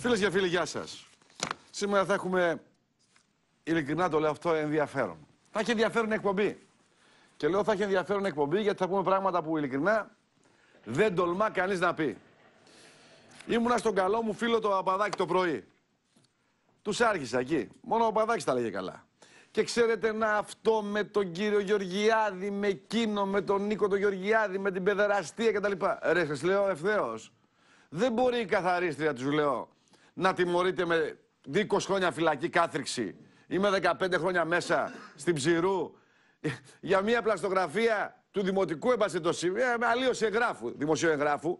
Φίλες και φίλοι, γεια σας. Σήμερα θα έχουμε, ειλικρινά το λέω αυτό, ενδιαφέρον. Θα έχει ενδιαφέρον εκπομπή. Και λέω θα έχει ενδιαφέρον εκπομπή γιατί θα πούμε πράγματα που ειλικρινά δεν τολμά κανείς να πει. Ήμουνα στον καλό μου φίλο το απαδάκι το πρωί. Τους άρχισα εκεί. Μόνο ο απαδάκι τα λέγε καλά. Και ξέρετε να αυτό με τον κύριο Γεωργιάδη, με εκείνο, με τον Νίκο τον Γεωργιάδη, με την παιδεραστία κτλ. Ρε, σας λέω ευθέως. Δεν μπορεί η καθαρίστρια, τους λέω, να τιμωρείται με 20 χρόνια φυλακή κάθριξη ή με 15 χρόνια μέσα στην ψηρού για μια πλαστογραφία του δημοτικού εμπασχετοσύμου, ε, με αλλίωση εγγράφου, δημοσίου εγγράφου.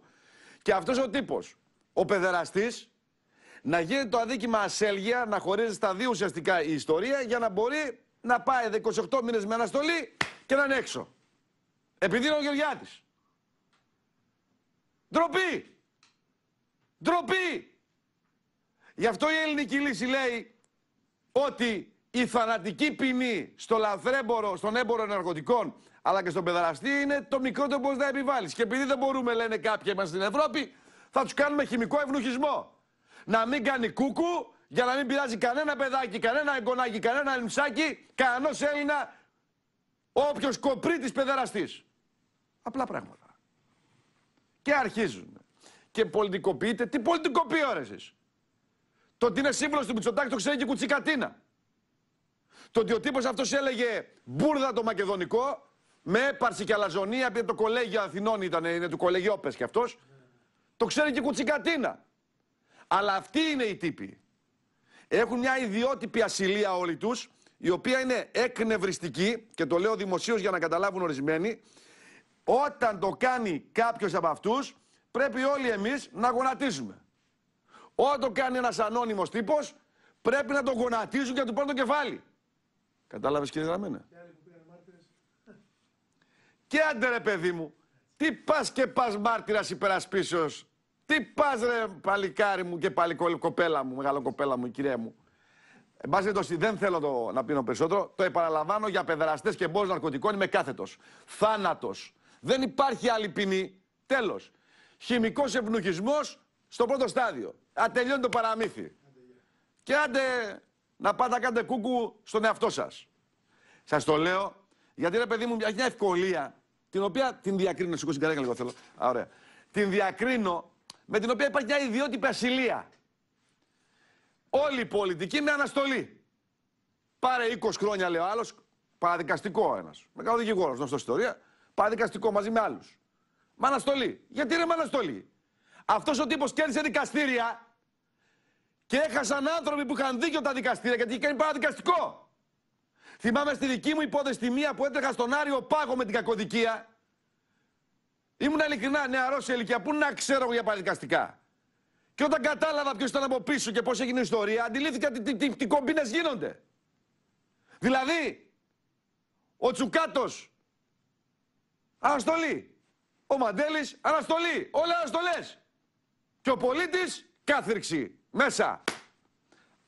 Και αυτός ο τύπος, ο παιδεραστής, να γίνει το αδίκημα ασέλγια, να χωρίζει στα δύο ουσιαστικά η ιστορία για να μπορεί να πάει 28 μήνες με αναστολή και να είναι έξω. Επειδή είναι ο Γεωργιάτης. Ντροπή! Ντροπή! Γι' αυτό η ελληνική λύση λέει ότι η θανατική ποινή στο λαθρέμπορο, στον έμπορο ναρκωτικών αλλά και στον παιδαραστή είναι το μικρότερο που μπορείς να επιβάλλεις. Και επειδή δεν μπορούμε, λένε κάποιοι μα στην Ευρώπη, θα τους κάνουμε χημικό ευνουχισμό. Να μην κάνει κούκου για να μην πειράζει κανένα παιδάκι, κανένα εγγονάκι, κανένα λιμψάκι, κανένας Έλληνα, όποιος της παιδεραστής. Απλά πράγματα. Και αρχίζουν. Και πολιτικοποιείται. Τι πολιτικοποιεί εσείς. Το ότι είναι σύμβολο του Μητσοτάκη το ξέρει και η Κουτσικατίνα. Το ότι ο τύπος αυτός έλεγε μπουρδα το μακεδονικό, με έπαρση και αλαζονία, επειδή το κολέγιο Αθηνών ήταν, είναι του κολεγιό, Όπε κι αυτός. Το ξέρει και η Κουτσικατίνα. Αλλά αυτοί είναι οι τύποι. Έχουν μια ιδιότυπη ασυλία όλοι τους, η οποία είναι εκνευριστική και το λέω δημοσίως για να καταλάβουν ορισμένοι. Όταν το κάνει κάποιος από αυτούς, πρέπει όλοι εμείς να γονατίζουμε. Όταν το κάνει ένας ανώνυμος τύπος, πρέπει να τον γονατίζουν και να του πάρουν το κεφάλι. Κατάλαβες κύριε Γραμμένα. Και άντε ρε παιδί μου, τι πας και πας μάρτυρας υπερασπίσεως. Τι πας ρε παλικάρι μου και παλικόλη κοπέλα μου, μεγάλο κοπέλα μου, κυρία μου. Εν πάση περιπτώσει, δεν θέλω το, να πίνω περισσότερο. Το επαναλαμβάνω για παιδραστέ και μπόρους ναρκωτικών είμαι κάθετος. Θάνατος. Δεν υπάρχει άλλη ποινή. Τέλος. Χημικός ευνουχισμό στο πρώτο στάδιο τελειώνει το παραμύθι. Και άντε να πάτε να κάνετε κούκου στον εαυτό σας. Σας το λέω, γιατί ρε παιδί μου, έχει μια ευκολία, την οποία την διακρίνω, σηκώ στην καρέκλα λίγο θέλω, Α, ωραία. Την διακρίνω, με την οποία υπάρχει μια ιδιότυπη ασυλία. Όλη η πολιτική με αναστολή. Πάρε 20 χρόνια, λέω ο άλλος, παραδικαστικό ένας. Μεγάλο δικηγόρος, γνωστός ιστορία, παραδικαστικό μαζί με άλλους. Με αναστολή. Γιατί ρε με αναστολή. Αυτός ο τύπος κέρδισε δικαστήρια και έχασαν άνθρωποι που είχαν δίκιο τα δικαστήρια γιατί είχε κάνει παραδικαστικό. Θυμάμαι στη δική μου υπόθεση τη μία που έτρεχα στον Άριο Πάγο με την κακοδικία. Ήμουν ειλικρινά νεαρός σε ηλικία. Πού να ξέρω για παραδικαστικά. Και όταν κατάλαβα ποιος ήταν από πίσω και πώς έγινε η ιστορία, αντιλήφθηκα τι, τι, τι, τι κομπίνες γίνονται. Δηλαδή, ο Τσουκάτος αναστολή. Ο Μαντέλης αναστολή. Όλα αναστολές και ο πολίτης κάθριξη μέσα.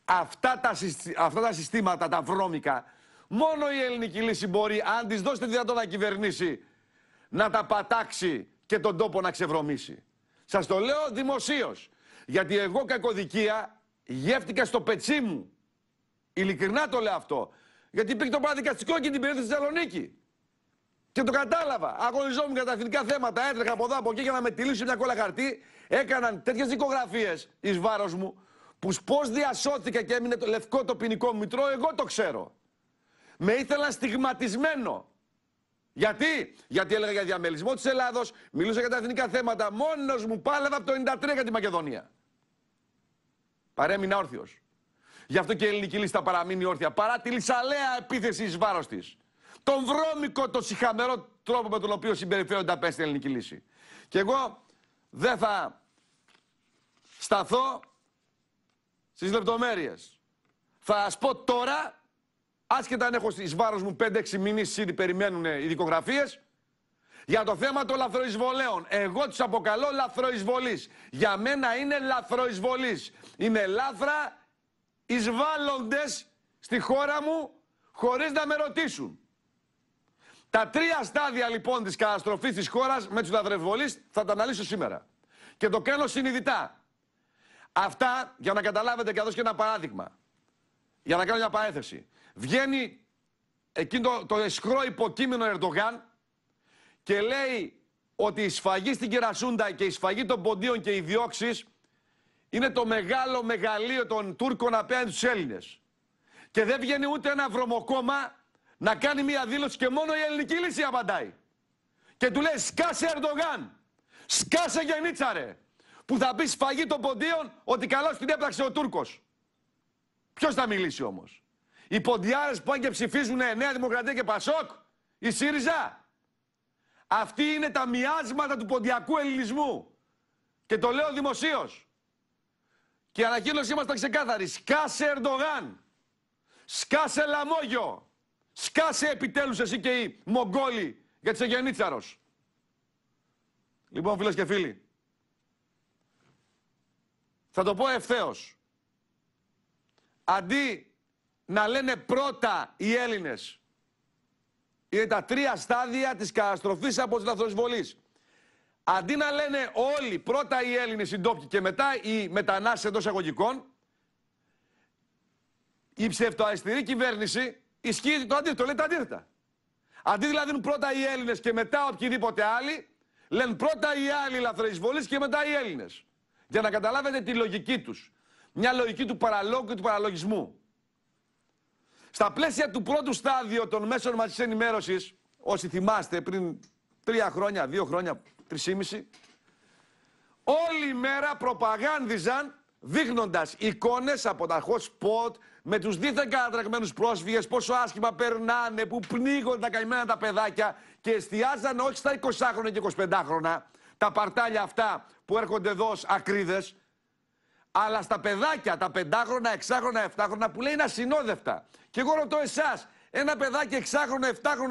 Αυτά τα, αυτά τα συστήματα, τα βρώμικα, μόνο η ελληνική λύση μπορεί, αν της δώσετε δυνατόν να κυβερνήσει, να τα πατάξει και τον τόπο να ξεβρωμίσει. Σας το λέω δημοσίως. γιατί εγώ κακοδικία γεύτηκα στο πετσί μου. Ειλικρινά το λέω αυτό. Γιατί υπήρχε το παραδικαστικό και την περίοδο στη Θεσσαλονίκη. Και το κατάλαβα. Αγωνιζόμουν για τα εθνικά θέματα, έτρεχα από εδώ από εκεί για να με τηλήσω μια κόλλα χαρτί έκαναν τέτοιες δικογραφίες εις βάρος μου, που πώς διασώθηκε και έμεινε το λευκό το ποινικό μητρό, εγώ το ξέρω. Με ήθελαν στιγματισμένο. Γιατί? Γιατί έλεγα για διαμελισμό της Ελλάδος, μιλούσα για τα εθνικά θέματα. Μόνος μου πάλευα από το 93 για τη Μακεδονία. Παρέμεινα όρθιος. Γι' αυτό και η ελληνική λίστα παραμείνει όρθια. Παρά τη λυσαλέα επίθεση εις βάρος της. Τον βρώμικο, το συχαμερό τρόπο με τον οποίο συμπεριφέρονται απέναντι η ελληνική λύση. Και εγώ δεν θα σταθώ στις λεπτομέρειες. Θα σας πω τώρα, άσχετα αν έχω στις βάρος μου 5-6 μήνες ήδη περιμένουν ε, οι δικογραφίες, για το θέμα των λαθροεισβολέων. Εγώ τους αποκαλώ λαθροεισβολείς. Για μένα είναι λαθροεισβολείς. Είναι λάθρα εισβάλλοντες στη χώρα μου χωρίς να με ρωτήσουν. Τα τρία στάδια λοιπόν της καταστροφής της χώρας με τους λαδρευβολεί θα τα αναλύσω σήμερα. Και το κάνω συνειδητά. Αυτά για να καταλάβετε και να δώσω και ένα παράδειγμα. Για να κάνω μια παρέθεση. Βγαίνει εκείνο το, το υποκείμενο Ερντογάν και λέει ότι η σφαγή στην Κερασούντα και η σφαγή των ποντίων και οι διώξεις είναι το μεγάλο μεγαλείο των Τούρκων απέναντι στους Έλληνες. Και δεν βγαίνει ούτε ένα βρωμοκόμμα να κάνει μία δήλωση και μόνο η ελληνική λύση απαντάει. Και του λέει σκάσε Ερντογάν, σκάσε Γενίτσαρε, που θα πει σφαγή των ποντίων ότι καλά την έπραξε ο Τούρκος. Ποιος θα μιλήσει όμως, Οι ποντιάρες που αν και ψηφίζουν Νέα Δημοκρατία και Πασόκ, η ΣΥΡΙΖΑ. Αυτή είναι τα μοιάσματα του ποντιακού ελληνισμού. Και το λέω δημοσίως. Και η ανακοίνωση μας ήταν ξεκάθαρη. Σκάσε Ερντογάν. Σκάσε Λαμόγιο. Σκάσε επιτέλους εσύ και οι Μογγόλοι γιατί είσαι Λοιπόν φίλες και φίλοι, θα το πω ευθέως. Αντί να λένε πρώτα οι Έλληνες, είναι τα τρία στάδια της καταστροφής από τις λαθροσβολείς. Αντί να λένε όλοι πρώτα οι Έλληνες οι και μετά οι μετανάστες εντός αγωγικών, η ψευτοαριστερή κυβέρνηση ισχύει το αντίθετο, λέει τα αντίθετα. Αντί δηλαδή πρώτα οι Έλληνες και μετά οποιοδήποτε άλλοι, λένε πρώτα οι άλλοι λαθροεισβολεί και μετά οι Έλληνες. Για να καταλάβετε τη λογική τους. Μια λογική του παραλόγου και του παραλογισμού. Στα πλαίσια του πρώτου στάδιου των μέσων μαζικής ενημέρωσης, όσοι θυμάστε πριν τρία χρόνια, δύο χρόνια, τρισήμιση, όλη μέρα προπαγάνδιζαν δείχνοντας εικόνες από τα hot spot, με τους δίθεν κατατρεγμένου πρόσφυγες, πόσο άσχημα περνάνε, που πνίγονται τα καημένα τα παιδάκια και εστιάζαν όχι στα 20χρονα και 25χρονα, τα παρτάλια αυτά που έρχονται εδώ ως ακρίδες, αλλά στα παιδάκια, τα 5 χρόνια, 6 7χρονα που λέει είναι ασυνόδευτα. Και εγώ ρωτώ εσάς, ένα παιδάκι εφτάχρονο,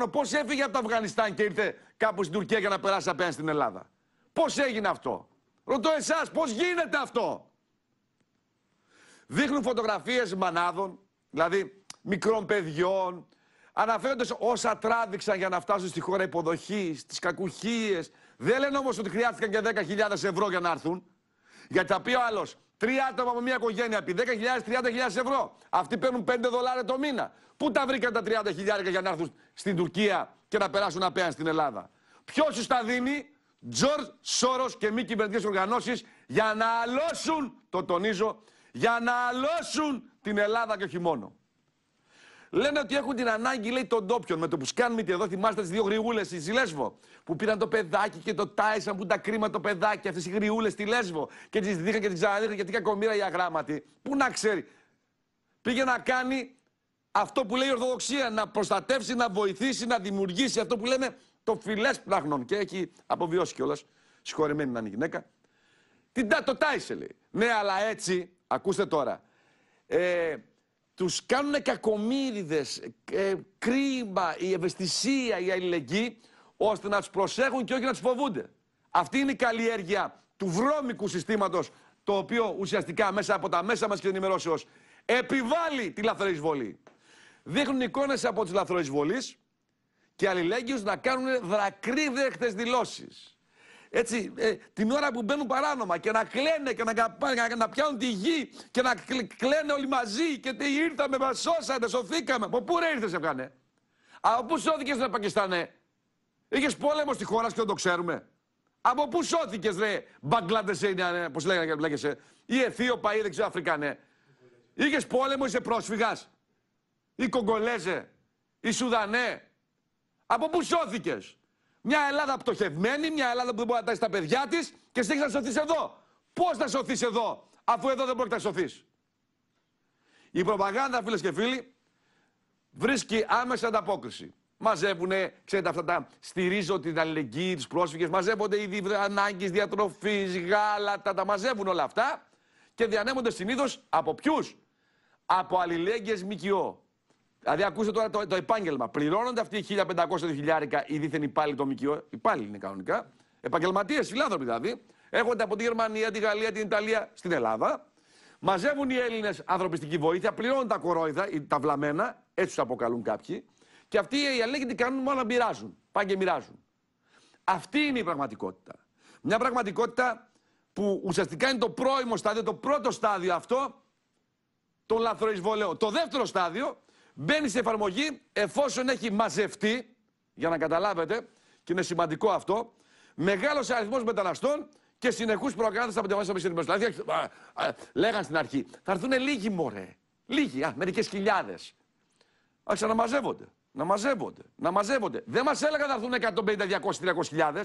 7 πώς έφυγε από το Αφγανιστάν και ήρθε κάπου στην Τουρκία για να περάσει απέναντι στην Ελλάδα. Πώς έγινε αυτό. Ρωτώ εσάς, πώς γίνεται αυτό. Δείχνουν φωτογραφίες μανάδων, δηλαδή μικρών παιδιών, αναφέροντας όσα τράβηξαν για να φτάσουν στη χώρα υποδοχής, τις κακουχίες. Δεν λένε όμως ότι χρειάστηκαν και 10.000 ευρώ για να έρθουν. Γιατί θα πει ο άλλος, τρία άτομα από μια οικογένεια, επί 10.000, 30.000 ευρώ. Αυτοί παίρνουν 5 δολάρια το μήνα. Πού τα βρήκαν τα 30.000 για να έρθουν στην Τουρκία και να περάσουν απέναντι στην Ελλάδα. Ποιος τους τα δίνει, Τζορτ Σόρος και μη κυβερνητικές οργανώσεις για να αλώσουν, το τονίζω, για να αλώσουν την Ελλάδα και όχι μόνο. Λένε ότι έχουν την ανάγκη, λέει, των ντόπιων. Με το που σκάνουν εδώ, θυμάστε τις δύο γριούλες στη Λέσβο. Που πήραν το παιδάκι και το τάισαν που τα κρίμα το παιδάκι. Αυτές οι γριούλες στη Λέσβο. Και τις δείχναν και τις ξαναδείχναν και κακομίρα κακομήρα η αγράμματη. Πού να ξέρει. Πήγε να κάνει αυτό που λέει η Ορθοδοξία. Να προστατεύσει, να βοηθήσει, να δημιουργήσει αυτό που λέμε το φιλές πλάχνων. Και έχει αποβιώσει κιόλας. Συγχωρεμένη να είναι η γυναίκα. Την, το τάισε λέει. Ναι, αλλά έτσι Ακούστε τώρα. Ε, τους κάνουν κακομίριδε, ε, κρίμα, η ευαισθησία, η αλληλεγγύη, ώστε να τους προσέχουν και όχι να τους φοβούνται. Αυτή είναι η καλλιέργεια του βρώμικου συστήματος, το οποίο ουσιαστικά μέσα από τα μέσα μας και ενημερώσεω επιβάλλει τη λαθροεισβολή. Δείχνουν εικόνες από τις λαθροεισβολείς και αλληλέγγυου να κάνουν δρακρίδεχτε δηλώσεις έτσι, ε, την ώρα που μπαίνουν παράνομα και να κλαίνε και να, να, να πιάνουν τη γη και να κλαίνε όλοι μαζί και τι ήρθαμε, μας σώσατε, σωθήκαμε. Από πού ρε ήρθες Ευγανέ. Από πού σώθηκες ρε Πακιστανέ. Είχες πόλεμο στη χώρα και δεν το ξέρουμε. Από πού σώθηκες, ρε, Μπαγκλάντες, ε, πώς λέγανε, λέγεσαι, ή Αιθίωπα, ή δεν ξέρω, Αφρικανέ. Είχες πόλεμο, είσαι πρόσφυγας. Ή Κογκολέζε, ή Σουδανέ. Από πού σώθηκες. Μια Ελλάδα πτωχευμένη, μια Ελλάδα που δεν μπορεί να τάσει τα παιδιά της και στην να σωθείς εδώ. Πώς θα σωθείς εδώ, αφού εδώ δεν μπορεί να σωθείς. Η προπαγάνδα, φίλες και φίλοι, βρίσκει άμεσα ανταπόκριση. Μαζεύουν, ξέρετε, αυτά τα στηρίζω την αλληλεγγύη, τι πρόσφυγες, μαζεύονται οι ανάγκες διατροφής, γάλατα, τα μαζεύουν όλα αυτά και διανέμονται συνήθως από ποιους. Από αλληλέγγυες ΜΚΟ. Δηλαδή, ακούστε τώρα το, το επάγγελμα. Πληρώνονται αυτοί οι 1500 2.000 οι δίθεν υπάλληλοι των ΜΚΟ, υπάλληλοι είναι κανονικά, επαγγελματίες, φιλάνθρωποι δηλαδή, έρχονται από τη Γερμανία, τη Γαλλία, την Ιταλία στην Ελλάδα. Μαζεύουν οι Έλληνες ανθρωπιστική βοήθεια, πληρώνουν τα κορόιδα, τα βλαμμένα, έτσι τους αποκαλούν κάποιοι. Και αυτοί οι αλληλέγγυοι τι κάνουν, μόνο να μοιράζουν. Πάνε και μοιράζουν. Αυτή είναι η πραγματικότητα. Μια πραγματικότητα που ουσιαστικά είναι το πρώιμο στάδιο, το πρώτο στάδιο αυτό των λαθροεισβολέων. Το δεύτερο στάδιο Μπαίνει σε εφαρμογή εφόσον έχει μαζευτεί, για να καταλάβετε, και είναι σημαντικό αυτό, μεγάλος αριθμός μεταναστών και συνεχούς προκάτω από τη βάση των Δηλαδή, λέγαν στην αρχή, θα έρθουν λίγοι μωρέ. Λίγοι, α, μερικές χιλιάδες. Άρχισαν να μαζεύονται. Να μαζεύονται. Να μαζεύονται. Δεν μας έλεγαν να έρθουν 150, 200, 300 χιλιάδε.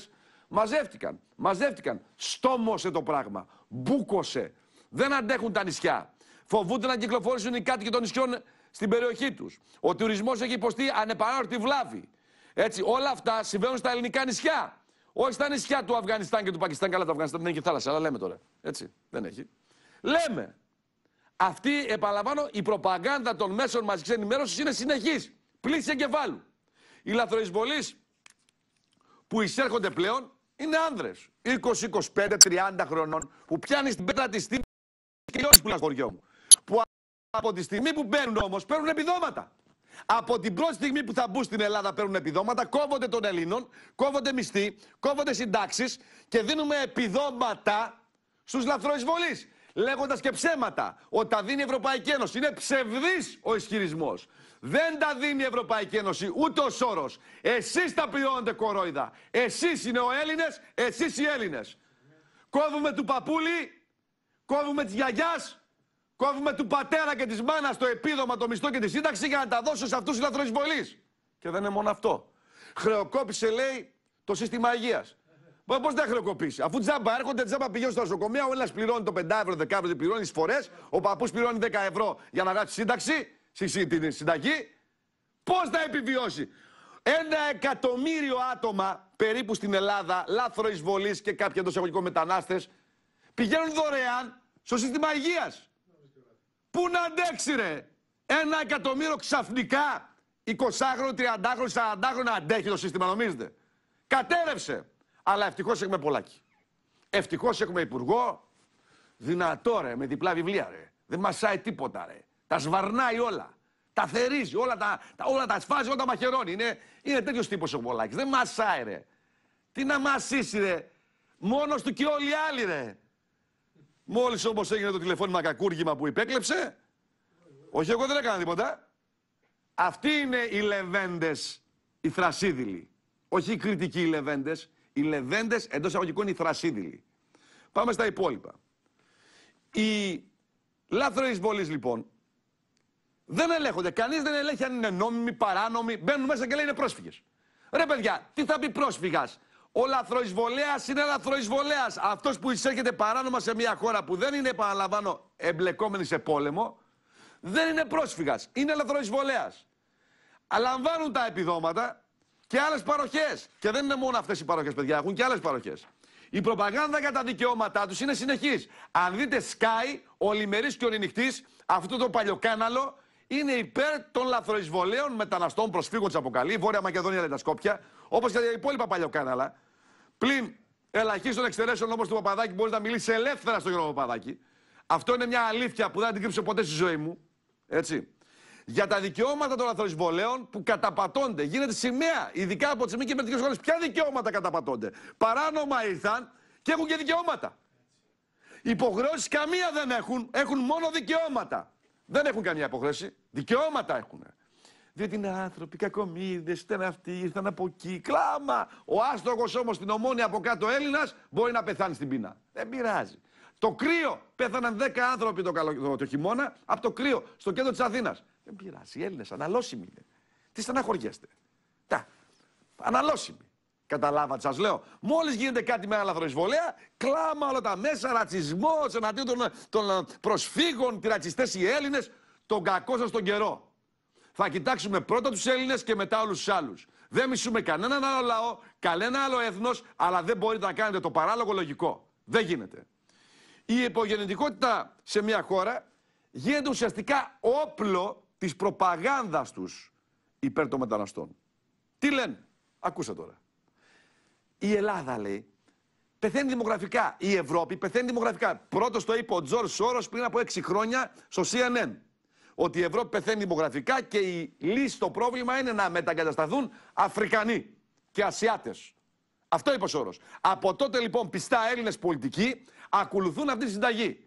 Μαζεύτηκαν. Μαζεύτηκαν. Στόμωσε το πράγμα. Μπούκωσε. Δεν αντέχουν τα νησιά. Φοβούνται να κυκλοφόρησουν οι κάτοικοι των νησιών στην περιοχή τους. Ο τουρισμός έχει υποστεί ανεπανόρθωτη βλάβη. Έτσι, όλα αυτά συμβαίνουν στα ελληνικά νησιά. Όχι στα νησιά του Αφγανιστάν και του Πακιστάν. Καλά, το Αφγανιστάν δεν έχει θάλασσα, αλλά λέμε τώρα. Έτσι, δεν έχει. Λέμε. Αυτή, επαναλαμβάνω, η προπαγάνδα των μέσων μαζικής ενημέρωσης είναι συνεχής. Πλήση εγκεφάλου. Οι λαθροεισβολείς που εισέρχονται πλέον είναι άνδρες. 20, 25, 30 χρονών που πιάνει την πέτρα της τύπη και όχι που χωριό μου. Που από τη στιγμή που μπαίνουν όμως, παίρνουν επιδόματα. Από την πρώτη στιγμή που θα μπουν στην Ελλάδα παίρνουν επιδόματα, κόβονται των Ελλήνων, κόβονται μισθοί, κόβονται συντάξεις και δίνουμε επιδόματα στους λαθροεισβολεί. Λέγοντας και ψέματα ότι τα δίνει η Ευρωπαϊκή Ένωση. Είναι ψευδής ο ισχυρισμός. Δεν τα δίνει η Ευρωπαϊκή Ένωση, ούτε ο Σόρο. Εσείς τα πληρώνετε κορόιδα. Εσείς είναι ο Έλληνες, εσείς οι Έλληνες. Κόβουμε του παπούλι, κόβουμε τη γιαγιάς, Κόβουμε του πατέρα και της μάνας το επίδομα, το μισθό και τη σύνταξη για να τα δώσω σε αυτούς του λαθροεισβολεί. Και δεν είναι μόνο αυτό. Χρεοκόπησε, λέει, το σύστημα υγείας. Πώς δεν χρεοκοπήσει. Αφού τζάμπα έρχονται, τζάμπα πηγαίνουν στα νοσοκομεία, ο ένας πληρώνει το 5 ευρώ, 10 ευρώ, πληρώνει φορές, ο παππούς πληρώνει 10 ευρώ για να γράψει σύνταξη, την συνταγή. Πώς θα επιβιώσει. Ένα εκατομμύριο άτομα περίπου στην Ελλάδα, λάθρος εισβολή και κάποιοι εντός εγωγικών μετανάστες, πηγαίνουν δωρεάν στο σύστημα υγείας. Πού να αντέξει ρε. Ένα εκατομμύριο ξαφνικά 20χρονο, 30χρονο, 40χρονο αντέχει το σύστημα, νομίζετε. Κατέρευσε. Αλλά ευτυχώς έχουμε πολλάκι. Ευτυχώς έχουμε υπουργό. Δυνατό ρε, με διπλά βιβλία ρε. Δεν μασάει τίποτα ρε. Τα σβαρνάει όλα. Τα θερίζει, όλα τα, όλα τα σφάζει, όλα τα μαχαιρώνει. Είναι, είναι τέτοιος τύπος ο Πολάκη. Δεν μασάει ρε. Τι να μασίσει ρε. Μόνος του και όλοι οι άλλοι ρε. Μόλις όμως έγινε το τηλεφώνημα κακούργημα που υπέκλεψε, όχι εγώ δεν έκανα τίποτα. Αυτοί είναι οι λεβέντες, οι θρασίδηλοι. Όχι οι κριτικοί οι λεβέντες. Οι λεβέντες εντός αγωγικών οι θρασίδηλοι. Πάμε στα υπόλοιπα. Οι λάθρο εισβολή λοιπόν δεν ελέγχονται. Κανείς δεν ελέγχει αν είναι νόμιμοι, παράνομοι. Μπαίνουν μέσα και λένε πρόσφυγες. Ρε παιδιά, τι θα πει πρόσφυγας ο λαθροεισβολέας είναι λαθροεισβολέας. Αυτός που εισέρχεται παράνομα σε μια χώρα που δεν είναι, επαναλαμβάνω, εμπλεκόμενη σε πόλεμο, δεν είναι πρόσφυγας. Είναι λαθροεισβολέας. Αλαμβάνουν τα επιδόματα και άλλες παροχές. Και δεν είναι μόνο αυτές οι παροχές, παιδιά, έχουν και άλλες παροχές. Η προπαγάνδα για τα δικαιώματά τους είναι συνεχής. Αν δείτε Sky, ολημερή και ολινυχτή, αυτό το παλιοκάναλο είναι υπέρ των λαθροεισβολέων μεταναστών προσφύγων της Αποκαλή, Βόρεια Μακεδονία λέει Σκόπια, όπως και τα υπόλοιπα παλιοκάναλα. Πλην ελαχίστων εξαιρέσεων όμως του Παπαδάκη μπορείς να μιλήσεις ελεύθερα στον Γιώργο Παπαδάκη. Αυτό είναι μια αλήθεια που δεν την ποτέ στη ζωή μου. Έτσι. Για τα δικαιώματα των αθροεισβολέων που καταπατώνται. Γίνεται σημαία, ειδικά από τις μη κυβερνητικές χώρε. Ποια δικαιώματα καταπατώνται. Παράνομα ήρθαν και έχουν και δικαιώματα. Υποχρεώσεις καμία δεν έχουν. Έχουν μόνο δικαιώματα. Δεν έχουν καμία υποχρέωση. Δικαιώματα έχουν. Διότι είναι άνθρωποι, κακομίδε, ήταν αυτοί, ήρθαν από εκεί. Κλάμα! Ο άστοχος όμως την ομόνια από κάτω Έλληνας μπορεί να πεθάνει στην πείνα. Δεν πειράζει. Το κρύο πέθαναν 10 άνθρωποι το, το, χειμώνα από το κρύο στο κέντρο της Αθήνας. Δεν πειράζει. Οι Έλληνες αναλώσιμοι είναι. Τι στεναχωριέστε. Τα. Αναλώσιμοι. Καταλάβατε, σας λέω. Μόλις γίνεται κάτι με άλλα κλάμα όλα τα μέσα, ρατσισμός εναντίον των, των προσφύγων, οι οι Έλληνες, τον κακό σας τον καιρό. Θα κοιτάξουμε πρώτα τους Έλληνες και μετά όλους τους άλλους. Δεν μισούμε κανέναν άλλο λαό, κανένα άλλο έθνος, αλλά δεν μπορείτε να κάνετε το παράλογο λογικό. Δεν γίνεται. Η υπογεννητικότητα σε μια χώρα γίνεται ουσιαστικά όπλο της προπαγάνδας τους υπέρ των μεταναστών. Τι λένε. Ακούσα τώρα. Η Ελλάδα λέει πεθαίνει δημογραφικά. Η Ευρώπη πεθαίνει δημογραφικά. Πρώτος το είπε ο Τζορ Σόρος πριν από 6 χρόνια στο CNN ότι η Ευρώπη πεθαίνει δημογραφικά και η λύση στο πρόβλημα είναι να μετακατασταθούν Αφρικανοί και Ασιάτες. Αυτό είπε ο Σόρος. Από τότε λοιπόν πιστά Έλληνες πολιτικοί ακολουθούν αυτή τη συνταγή.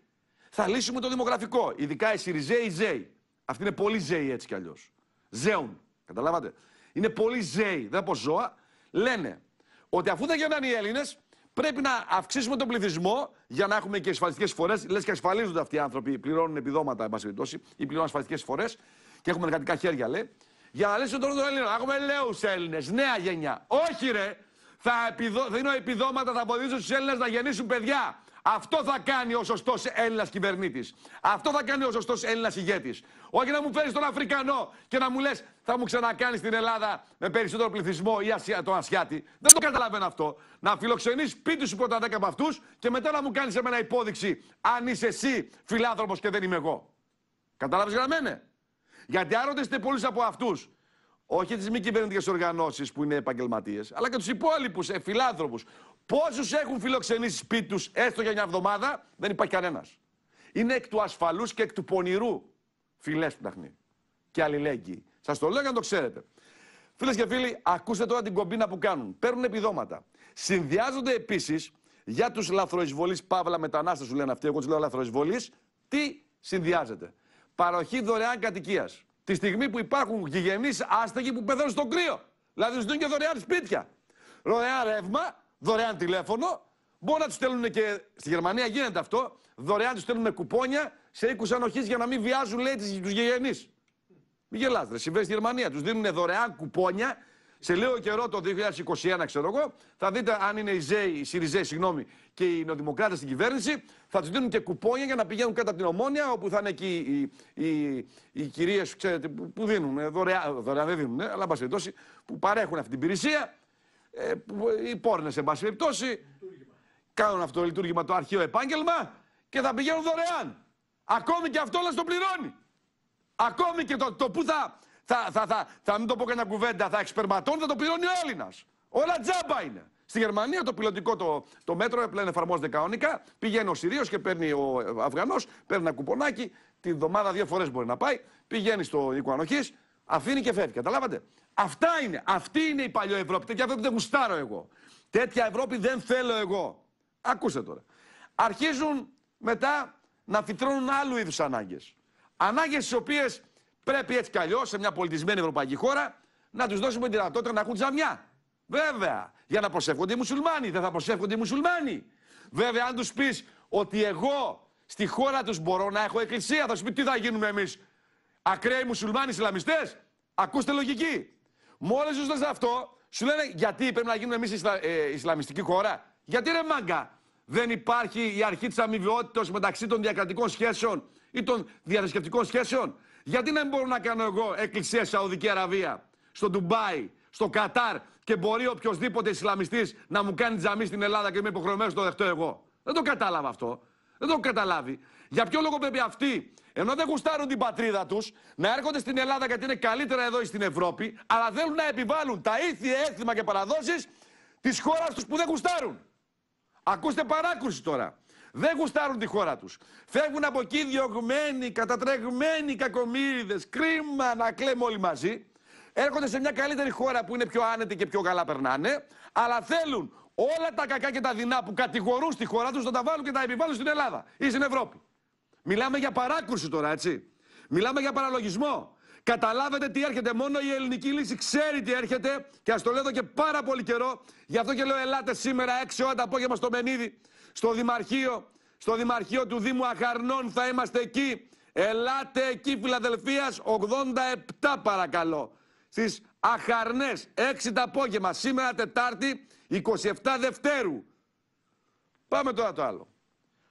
Θα λύσουμε το δημογραφικό, ειδικά οι Σιριζέοι, οι Ζέοι. Αυτοί είναι πολύ Ζέοι έτσι κι αλλιώς. Ζέουν. Καταλάβατε. Είναι πολύ Ζέοι. Δεν πω ζώα. Λένε ότι αφού δεν γεννάνε οι Έλληνες, Πρέπει να αυξήσουμε τον πληθυσμό για να έχουμε και ασφαλιστικές φορές. Λες και ασφαλίζονται αυτοί οι άνθρωποι, πληρώνουν επιδόματα, εν πάση περιπτώσει, ή πληρώνουν ασφαλιστικές φορές και έχουμε εργατικά χέρια, λέει. Για να λύσουμε τον των Ελλήνων. Έχουμε νέου Έλληνες, νέα γενιά. Όχι, ρε! Θα, δίνω επιδόματα, θα βοηθήσω του Έλληνες να γεννήσουν παιδιά. Αυτό θα κάνει ο σωστός Έλληνας κυβερνήτης. Αυτό θα κάνει ο σωστός Έλληνας ηγέτης. Όχι να μου φέρεις τον Αφρικανό και να μου λες θα μου ξανακάνεις την Ελλάδα με περισσότερο πληθυσμό ή Ασια... τον Ασιάτη. Δεν το καταλαβαίνω αυτό. Να φιλοξενείς σπίτι σου πρώτα 10 από αυτούς και μετά να μου κάνεις εμένα υπόδειξη αν είσαι εσύ φιλάνθρωπος και δεν είμαι εγώ. Κατάλαβες γραμμένε. Γιατί άρωτε είστε πολλούς από αυτούς. Όχι τις μη κυβερνητικές οργανώσεις που είναι επαγγελματίες, αλλά και τους υπόλοιπους ε, φιλάνθρωπους Πόσους έχουν φιλοξενήσει σπίτι του έστω για μια εβδομάδα, δεν υπάρχει κανένας. Είναι εκ του ασφαλούς και εκ του πονηρού φιλές φταχνή. Και αλληλέγγυοι. Σας το λέω για να το ξέρετε. Φίλες και φίλοι, ακούστε τώρα την κομπίνα που κάνουν. Παίρνουν επιδόματα. Συνδυάζονται επίσης για τους λαθροεισβολείς, παύλα μετανάστες, σου λένε αυτοί. Εγώ τους λέω λαθροεισβολείς. Τι συνδυάζεται. Παροχή δωρεάν κατοικίας. Τη στιγμή που υπάρχουν γηγενείς άστεγοι που πεθαίνουν στον κρύο. Δηλαδή του και δωρεάν σπίτια. Δωρεάν ρεύμα δωρεάν τηλέφωνο. μπορεί να τους στέλνουν και. Στη Γερμανία γίνεται αυτό. Δωρεάν τους στέλνουν κουπόνια σε οίκους ανοχής για να μην βιάζουν, λέει, τους γηγενείς. Μην γελάτε, συμβαίνει στη Γερμανία. Τους δίνουν δωρεάν κουπόνια. Σε λίγο καιρό, το 2021, ξέρω εγώ, θα δείτε αν είναι οι ΖΕΙ, οι ΣΥΡΙΖΕΙ, συγγνώμη, και οι Νοδημοκράτε στην κυβέρνηση, θα τους δίνουν και κουπόνια για να πηγαίνουν κατά την Ομόνια, όπου θα είναι εκεί οι, οι, οι, οι κυρίες που δίνουν, δωρεάν, δωρεάν δεν δίνουν, αλλά εν που παρέχουν αυτή την υπηρεσία ε, οι πόρνες, εν πάση περιπτώσει. Κάνουν αυτό το λειτουργήμα το αρχαίο επάγγελμα και θα πηγαίνουν δωρεάν. Ακόμη και αυτό να το πληρώνει. Ακόμη και το, το που θα, θα, θα, θα, μην το πω κανένα κουβέντα, θα εξπερματώνει, θα το πληρώνει ο Έλληνας. Όλα τζάμπα είναι. Στη Γερμανία το πιλωτικό το, το μέτρο πλέον εφαρμόζεται κανονικά. Πηγαίνει ο Συρίος και παίρνει ο ε, Αφγανός, παίρνει ένα κουπονάκι. Την εβδομάδα δύο φορές μπορεί να πάει. Πηγαίνει στο οίκο αφήνει και φεύγει. Καταλάβατε. Αυτά είναι. Αυτή είναι η παλιό Ευρώπη. Τέτοια Ευρώπη δεν γουστάρω εγώ. Τέτοια Ευρώπη δεν θέλω εγώ. Ακούστε τώρα. Αρχίζουν μετά να φυτρώνουν άλλου είδους ανάγκες. Ανάγκες τις οποίες πρέπει έτσι κι αλλιώς σε μια πολιτισμένη ευρωπαϊκή χώρα να τους δώσουμε τη δυνατότητα να έχουν τζαμιά. Βέβαια. Για να προσεύχονται οι μουσουλμάνοι. Δεν θα προσεύχονται οι μουσουλμάνοι. Βέβαια, αν τους πεις ότι εγώ στη χώρα τους μπορώ να έχω εκκλησία, θα σου πει τι θα γίνουμε εμείς. Ακραίοι μουσουλμάνοι Ισλαμιστές. Ακούστε λογική. Μόλις σου σε αυτό, σου λένε γιατί πρέπει να γίνουμε εμείς Ισλα, ε, Ισλαμιστική χώρα. Γιατί ρε μάγκα, δεν υπάρχει η αρχή της αμοιβαιότητας μεταξύ των διακρατικών σχέσεων ή των διαθρησκευτικών σχέσεων. Γιατί να μην μπορώ να κάνω εγώ εκκλησία Σαουδική Αραβία, στο Ντουμπάι, στο Κατάρ και μπορεί οποιοδήποτε Ισλαμιστής να μου κάνει τζαμί στην Ελλάδα και είμαι υποχρεωμένος να το δεχτώ εγώ. Δεν το κατάλαβα αυτό. Δεν το καταλάβει. Για ποιο λόγο πρέπει αυτοί ενώ δεν γουστάρουν την πατρίδα τους, να έρχονται στην Ελλάδα γιατί είναι καλύτερα εδώ ή στην Ευρώπη, αλλά θέλουν να επιβάλλουν τα ήθη, έθιμα και παραδόσεις της χώρας τους που δεν γουστάρουν. Ακούστε παράκουση τώρα. Δεν γουστάρουν τη χώρα τους. Φεύγουν από εκεί διωγμένοι, κατατρεγμένοι κακομίριδε. Κρίμα να κλαίμε όλοι μαζί. Έρχονται σε μια καλύτερη χώρα που είναι πιο άνετη και πιο καλά περνάνε, αλλά θέλουν όλα τα κακά και τα δεινά που κατηγορούν στη χώρα τους να τα βάλουν και τα επιβάλλουν στην Ελλάδα ή στην Ευρώπη. Μιλάμε για παράκουρση τώρα, έτσι. Μιλάμε για παραλογισμό. Καταλάβετε τι έρχεται. Μόνο η ελληνική λύση ξέρει τι έρχεται και ας το λέω εδώ και πάρα πολύ καιρό. Γι' αυτό και λέω: Ελάτε σήμερα 6 ώρα το απόγευμα στο Μενίδη, στο Δημαρχείο, στο Δημαρχείο του Δήμου Αχαρνών. Θα είμαστε εκεί. Ελάτε εκεί, Φιλαδελφίας 87, παρακαλώ. Στις Αχαρνές, 6 το απόγευμα, σήμερα Τετάρτη, 27 Δευτέρου. Πάμε τώρα το άλλο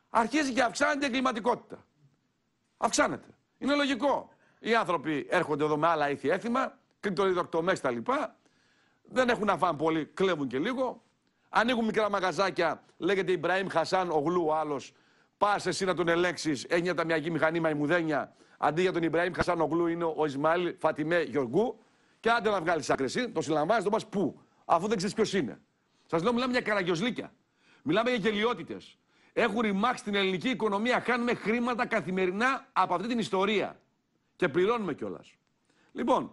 αρχίζει και αυξάνεται η εγκληματικότητα. Αυξάνεται. Είναι λογικό. Οι άνθρωποι έρχονται εδώ με άλλα ήθη έθιμα, κρυπτοδιδοκτομέ τα λοιπά. Δεν έχουν να φάνε πολύ, κλέβουν και λίγο. Ανοίγουν μικρά μαγαζάκια, λέγεται Ιμπραήμ Χασάν, ογλού ο άλλος. Πας εσύ να τον ελέξει, έγινε μια μιαγή μηχανή μαϊμουδένια. Αντί για τον Ιμπραήμ Χασάν Ογλού είναι ο Ισμαήλ Φατιμέ Γιοργού. Και άντε να βγάλεις άκρηση, το συλλαμβάνεις, το πας πού, αφού δεν ξέρεις ποιος είναι. Σας λέω, μιλάμε για καραγκιωσλίκια. Μιλάμε για γελιότητες έχουν ρημάξει την ελληνική οικονομία. Χάνουμε χρήματα καθημερινά από αυτή την ιστορία. Και πληρώνουμε κιόλας. Λοιπόν,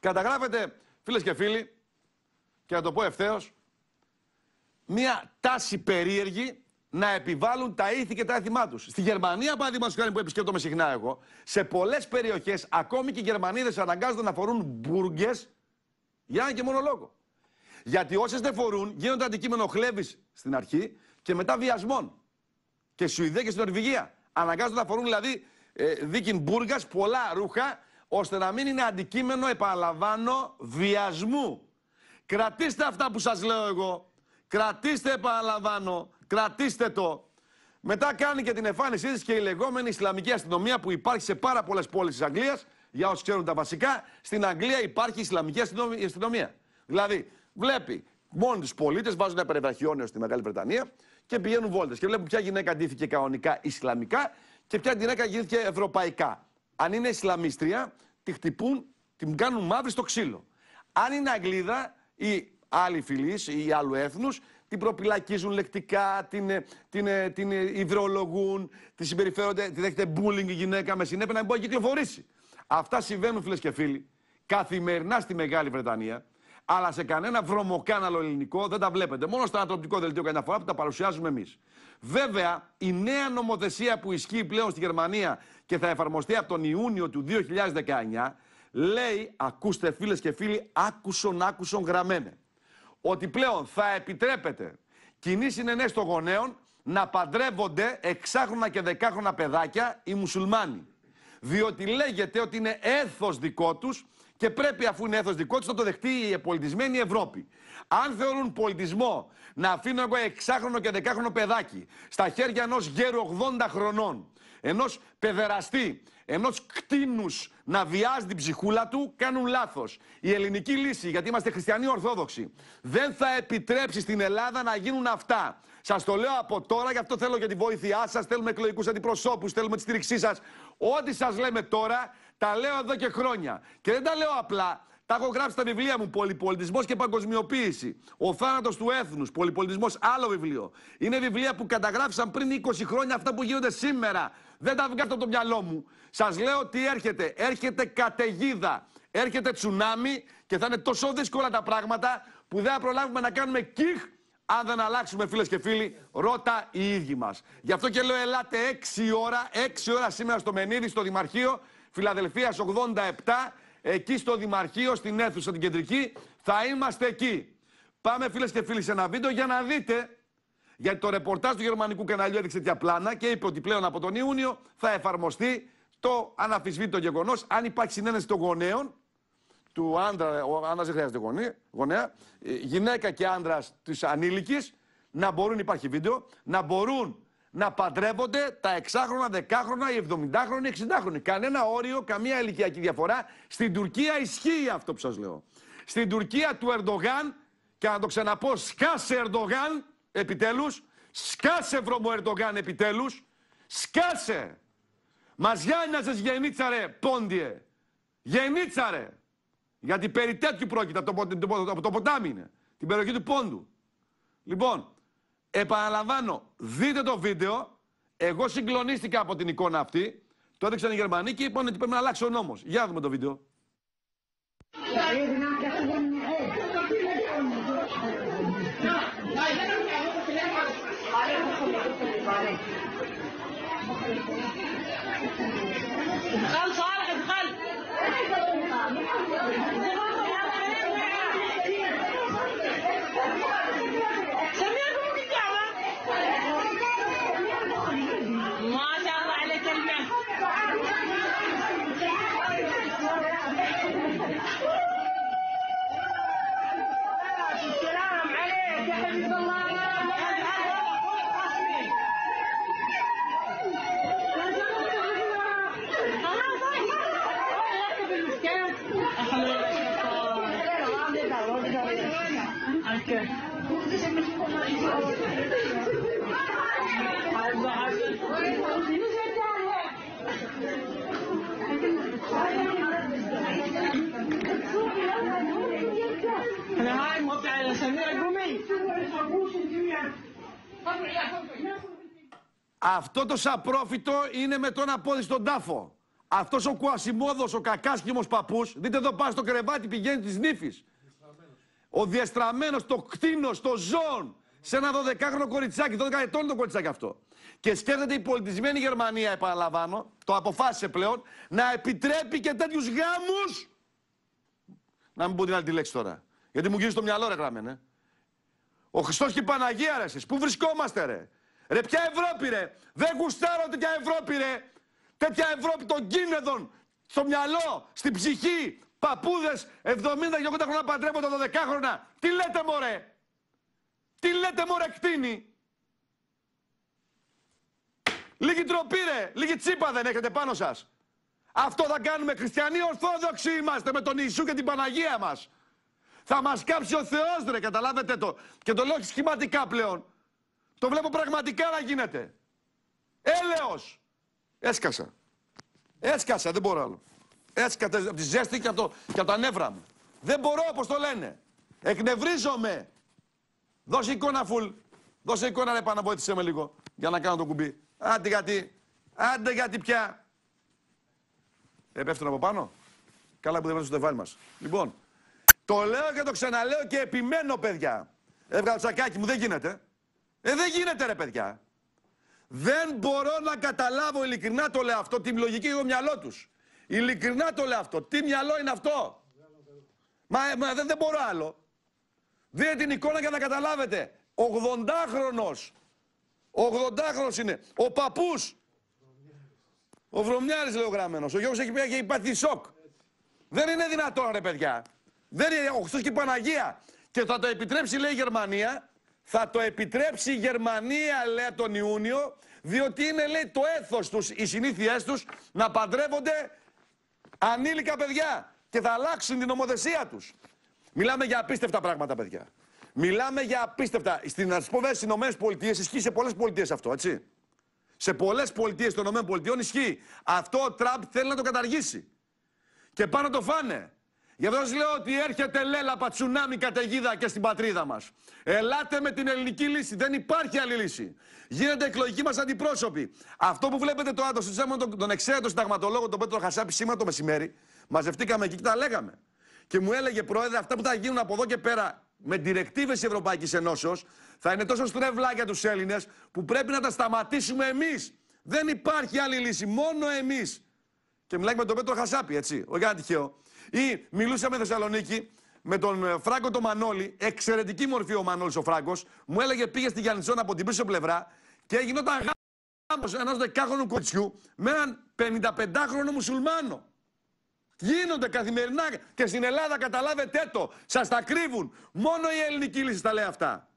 καταγράφεται, φίλες και φίλοι, και να το πω ευθέως, μια τάση περίεργη να επιβάλλουν τα ήθη και τα έθιμά τους. Στη Γερμανία, παράδειγμα χάρη που επισκέπτομαι συχνά εγώ, σε πολλές περιοχές, ακόμη και οι Γερμανίδες αναγκάζονται να φορούν μπουργκε για ένα και μόνο λόγο. Γιατί όσες δεν φορούν γίνονται αντικείμενο χλέβης στην αρχή και μετά βιασμών. Και στη Σουηδία και στην Ορβηγία. Αναγκάζονται να φορούν δηλαδή ε, δίκην μπουργα πολλά ρούχα, ώστε να μην είναι αντικείμενο, επαναλαμβάνω, βιασμού. Κρατήστε αυτά που σας λέω εγώ. Κρατήστε, επαναλαμβάνω. Κρατήστε το. Μετά κάνει και την εμφάνισή της και η λεγόμενη Ισλαμική αστυνομία που υπάρχει σε πάρα πολλές πόλεις της Αγγλίας. Για όσους ξέρουν τα βασικά, στην Αγγλία υπάρχει Ισλαμική αστυνομία. Δηλαδή, βλέπει μόνοι τους πολίτες, βάζουν ένα περιβραχιόνιο στη Μεγάλη Βρετανία, και πηγαίνουν βόλτες. Και βλέπουν ποια γυναίκα αντίθηκε κανονικά Ισλαμικά και ποια γυναίκα γύθηκε Ευρωπαϊκά. Αν είναι Ισλαμίστρια, τη χτυπούν, την κάνουν μαύρη στο ξύλο. Αν είναι Αγγλίδα ή άλλη φυλή ή άλλου έθνους, την προπυλακίζουν λεκτικά, την, την, την υδρολογούν, τη συμπεριφέρονται, τη δέχεται bullying η γυναίκα με συνέπεια να μην μπορεί να κυκλοφορήσει. Αυτά συμβαίνουν, φίλες και φίλοι, καθημερινά στη Μεγάλη Βρετανία αλλά σε κανένα βρωμοκάναλο ελληνικό δεν τα βλέπετε. Μόνο στο ανατροπτικό δελτίο κανένα φορά που τα παρουσιάζουμε εμείς. Βέβαια, η νέα νομοθεσία που ισχύει πλέον στη Γερμανία και θα εφαρμοστεί από τον Ιούνιο του 2019 λέει, ακούστε φίλες και φίλοι, άκουσον άκουσον γραμμένε, ότι πλέον θα επιτρέπεται κοινή συνενέση των γονέων να παντρεύονται εξάχρονα και δεκάχρονα παιδάκια οι μουσουλμάνοι. Διότι λέγεται ότι είναι έθος δικό τους και πρέπει αφού είναι έθος δικό της να το δεχτεί η πολιτισμένη Ευρώπη. Αν θεωρούν πολιτισμό να αφήνω εγώ εξάχρονο και δεκάχρονο παιδάκι στα χέρια ενός γέρου 80 χρονών, ενός παιδεραστή, ενός κτίνους να βιάζει την ψυχούλα του, κάνουν λάθος. Η ελληνική λύση, γιατί είμαστε χριστιανοί ορθόδοξοι, δεν θα επιτρέψει στην Ελλάδα να γίνουν αυτά. Σας το λέω από τώρα, γι' αυτό θέλω και τη βοήθειά σας. Θέλουμε εκλογικούς αντιπροσώπους, θέλουμε τη στήριξή σας. Ό,τι σας λέμε τώρα τα λέω εδώ και χρόνια. Και δεν τα λέω απλά. Τα έχω γράψει στα βιβλία μου. Πολυπολιτισμός και παγκοσμιοποίηση. Ο θάνατος του έθνους. Πολυπολιτισμός, άλλο βιβλίο. Είναι βιβλία που καταγράφησαν πριν 20 χρόνια αυτά που γίνονται σήμερα. Δεν τα βγάζω από το μυαλό μου. Σας λέω ότι έρχεται. Έρχεται καταιγίδα. Έρχεται τσουνάμι και θα είναι τόσο δύσκολα τα πράγματα που δεν θα προλάβουμε να κάνουμε κιχ αν δεν αλλάξουμε φίλες και φίλοι, ρώτα οι ίδιοι μας. Γι' αυτό και λέω, ελάτε 6 ώρα, 6 ώρα σήμερα στο Μενίδη, στο Δημαρχείο, Φιλαδελφίας 87, εκεί στο Δημαρχείο, στην αίθουσα την κεντρική, θα είμαστε εκεί. Πάμε φίλες και φίλοι σε ένα βίντεο για να δείτε, γιατί το ρεπορτάζ του γερμανικού καναλιού έδειξε τέτοια πλάνα και είπε ότι πλέον από τον Ιούνιο θα εφαρμοστεί το αναφυσβήτητο γεγονός, αν υπάρχει συνένεση των γονέων, του άντρα, ο άντρας δεν χρειάζεται γονέα γυναίκα και άντρας της ανήλικης, να μπορούν, υπάρχει βίντεο, να μπορούν να παντρεύονται τα εξάχρονα, δεκάχρονα, οι 70 χρόνια οι 60 Κανένα όριο, καμία ηλικιακή διαφορά. Στην Τουρκία ισχύει αυτό που σας λέω. Στην Τουρκία του Ερντογάν, και να το ξαναπώ, σκάσε Ερντογάν, επιτέλους, σκάσε βρωμο Ερντογάν, επιτέλους, σκάσε. να σα γεννήτσαρε, πόντιε. γεμίτσαρε Γιατί περί τέτοιου πρόκειται από το, το, το ποτάμι είναι. Την περιοχή του πόντου. Λοιπόν, Επαναλαμβάνω, δείτε το βίντεο. Εγώ συγκλονίστηκα από την εικόνα αυτή. Το έδειξαν οι Γερμανοί και είπαν ότι πρέπει να αλλάξει ο νόμος. Για δούμε το βίντεο. Αυτό το σαπρόφιτο είναι με τον απόδειξη στον τάφο. Αυτός ο κουασιμόδος, ο κακάσχημος παππούς, δείτε εδώ πάνω στο κρεβάτι, πηγαίνει της νύφης. Ο διαστραμμένο, το κτίνος, το ζών, σε ένα 12χρονο κοριτσάκι, 12 ετών το κοριτσάκι αυτό. Και σκέφτεται η πολιτισμένη Γερμανία, επαναλαμβάνω, το αποφάσισε πλέον, να επιτρέπει και τέτοιους γάμους. Να μην πω την άλλη τη λέξη τώρα. Γιατί μου γυρίζει στο μυαλό, ρε Ο Χριστός και η Παναγία, Πού βρισκόμαστε, ρε. Ρε ποια Ευρώπη ρε. Δεν γουστάρω τέτοια Ευρώπη ρε. Τέτοια Ευρώπη των κίνεδων. Στο μυαλό, στην ψυχή. Παππούδες 70 και 80 χρόνια παντρεύονται 12 χρόνια. Τι λέτε μωρέ. Τι λέτε μωρέ κτίνη. Λίγη τροπή ρε. Λίγη τσίπα δεν έχετε πάνω σας. Αυτό θα κάνουμε. Χριστιανοί Ορθόδοξοι είμαστε με τον Ιησού και την Παναγία μας. Θα μας κάψει ο Θεός ρε. Καταλάβετε το. Και το λέω σχηματικά πλέον. Το βλέπω πραγματικά να γίνεται. Ε, έλεος. Έσκασα. Έσκασα, δεν μπορώ άλλο. Έσκασα από τη ζέστη και από, το, και τα νεύρα μου. Δεν μπορώ, όπως το λένε. Εκνευρίζομαι. Δώσε εικόνα, φουλ. Δώσε εικόνα, ρε, πάνω βοήθησε με λίγο. Για να κάνω το κουμπί. Άντε γιατί. Άντε γιατί πια. Ε, από πάνω. Καλά που δεν βάζουν στο τεφάλι μας. Λοιπόν, το λέω και το ξαναλέω και επιμένω, παιδιά. Έβγαλα το σακάκι μου, δεν γίνεται. Ε, δεν γίνεται ρε παιδιά. Δεν μπορώ να καταλάβω ειλικρινά το λέω αυτό, τη λογική του μυαλό τους. Ειλικρινά το λέω αυτό. Τι μυαλό είναι αυτό. Μα, δεν, μπορώ άλλο. Δείτε την εικόνα για να καταλάβετε. 80χρονος. 80χρονος είναι. Ο παππούς. Ο Βρωμιάρης λέει ο γραμμένος. Ο Γιώργος έχει, και υπάρχει σοκ. Δεν είναι δυνατόν ρε παιδιά. Δεν είναι. Ο Χριστός και η Παναγία. Και θα το επιτρέψει λέει η Γερμανία θα το επιτρέψει η Γερμανία, λέει, τον Ιούνιο, διότι είναι, λέει, το έθος τους, οι συνήθειές τους, να παντρεύονται ανήλικα παιδιά και θα αλλάξουν την νομοθεσία τους. Μιλάμε για απίστευτα πράγματα, παιδιά. Μιλάμε για απίστευτα. Στην, να στις Ηνωμένες Πολιτείες, ισχύει σε πολλές πολιτείες αυτό, έτσι. Σε πολλές πολιτείες των ΗΠΑ ισχύει. Αυτό ο Τραμπ θέλει να το καταργήσει. Και πάνω το φάνε. Γι' αυτό σας λέω ότι έρχεται λέλαπα, τσουνάμι, καταιγίδα και στην πατρίδα μας. Ελάτε με την ελληνική λύση. Δεν υπάρχει άλλη λύση. Γίνεται εκλογικοί μας αντιπρόσωποι. Αυτό που βλέπετε το συζητάμε τον, τον εξαίρετο συνταγματολόγο, τον Πέτρο Χασάπη, σήμερα το μεσημέρι. Μαζευτήκαμε εκεί και τα λέγαμε. Και μου έλεγε, Πρόεδρε, αυτά που θα γίνουν από εδώ και πέρα με διρεκτίβες τη Ευρωπαϊκής Ενώσεως θα είναι τόσο στρεβλά για τους Έλληνες που πρέπει να τα σταματήσουμε εμείς. Δεν υπάρχει άλλη λύση. Μόνο εμείς. Και μιλάει με τον Πέτρο Χασάπη, έτσι. Όχι κάτι τυχαίο. Ή με Θεσσαλονίκη με τον ε, Φράγκο τον Μανώλη, εξαιρετική μορφή ο Μανώλης ο Φράγκος, μου έλεγε πήγε στη Γιάννη από την πίσω πλευρά και γινόταν γάμος ενός δεκάχρονου κοριτσιού με έναν 55χρονο μουσουλμάνο. Γίνονται καθημερινά και στην Ελλάδα καταλάβετε το, σας τα κρύβουν. Μόνο η ελληνική λύση τα λέει αυτά.